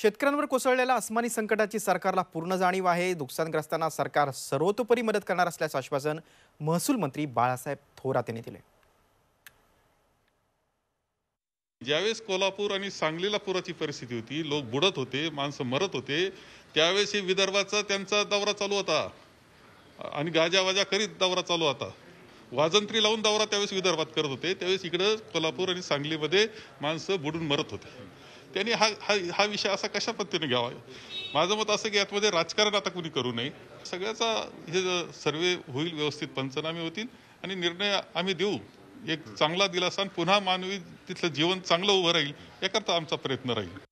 शेतकऱ्यांवर कोसळलेल्या अस्मानी संकटाची सरकारला पूर्ण जाणीव आहे नुकसानग्रस्तांना सरकार सर्वतोपरी मदत करणार असल्याचं आश्वासन महसूल मंत्री बाळासाहेब थोरात यांनी दिले ज्यावेळेस कोल्हापूर आणि सांगलीला पुराची परिस्थिती होती लोक बुडत होते माणसं मरत होते त्यावेळेस हे विदर्भाचा त्यांचा दौरा चालू होता आणि गाजावाजा करीत दौरा चालू होता वाजंत्री लावून दौरा त्यावेळेस विदर्भात करत होते त्यावेळेस इकडं कोल्हापूर आणि सांगलीमध्ये माणसं बुडून मरत होते त्यांनी हा हा हा विषय असा कशा पद्धतीने घ्यावा माझं मत असं की यातमध्ये राजकारण आता कुणी करू नये सगळ्याचा हे सर्वे होईल व्यवस्थित पंचनामे होतील आणि निर्णय आम्ही देऊ एक चांगला दिलासा पुन्हा मानवी तिथलं जीवन चांगलं उभं राहील याकरता आमचा प्रयत्न राहील